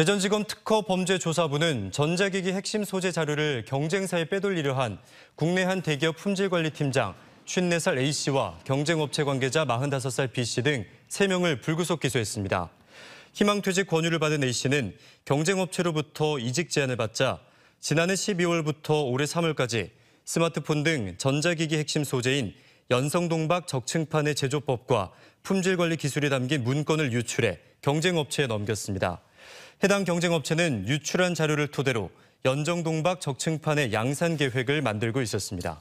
대전지검 특허범죄조사부는 전자기기 핵심 소재 자료를 경쟁사에 빼돌리려 한 국내 한 대기업 품질관리팀장 54살 A씨와 경쟁업체 관계자 45살 B씨 등 3명을 불구속 기소했습니다. 희망퇴직 권유를 받은 A씨는 경쟁업체로부터 이직 제안을 받자 지난해 12월부터 올해 3월까지 스마트폰 등 전자기기 핵심 소재인 연성동박 적층판의 제조법과 품질관리 기술이 담긴 문건을 유출해 경쟁업체에 넘겼습니다. 해당 경쟁업체는 유출한 자료를 토대로 연정동박 적층판의 양산 계획을 만들고 있었습니다.